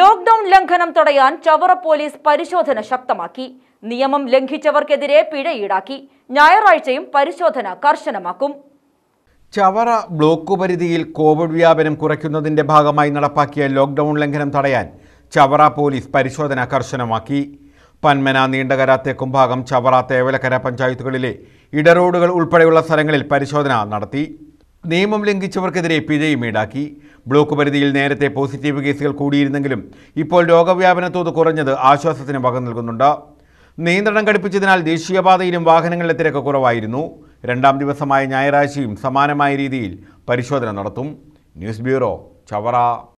lockdown ലംഘനം തടയാൻ Chavara police പരിശോധന ശക്തമാക്കി നിയമം ലംഘിച്ചവർക്കെതിരെ പിഴ ഈടാക്കി ഞായറാഴ്ചയും പരിശോധന കർശനമാക്കും ചവറ ബ്ലോക്ക് പരിധിയിൽ കോവിഡ് വ്യാപനം കുറയ്ക്കുന്നതിന്റെ ഭാഗമായി നടപ്പാക്കിയ ലോക്ഡൌൺ ലംഘനം തടയാൻ ചവറ പോലീസ് പരിശോധന കർശനമാക്കി പന്മന നീണ്ടകര തെക്കുംഭാഗം ചവറ തേവലക്കര പഞ്ചായത്തുകളിലെ ഇടറോഡുകൾ ഉൾപ്പെടെയുള്ള സ്ഥലങ്ങളിൽ പരിശോധന നടത്തി നിയമം ലംഘിച്ചവർക്കെതിരെ പിഴയും ഈടാക്കി ബ്ലോക്ക് പരിധിയിൽ നേരത്തെ പോസിറ്റീവ് കേസുകൾ കൂടിയിരുന്നെങ്കിലും ഇപ്പോൾ രോഗവ്യാപന തോത് കുറഞ്ഞത് ആശ്വാസത്തിന് വക നൽകുന്നുണ്ട് നിയന്ത്രണം ഘടിപ്പിച്ചതിനാൽ ദേശീയപാതയിലും വാഹനങ്ങളിലെ തിരക്ക് കുറവായിരുന്നു രണ്ടാം ദിവസമായ ഞായറാഴ്ചയും സമാനമായ രീതിയിൽ പരിശോധന നടത്തും ന്യൂസ് ബ്യൂറോ ചവറ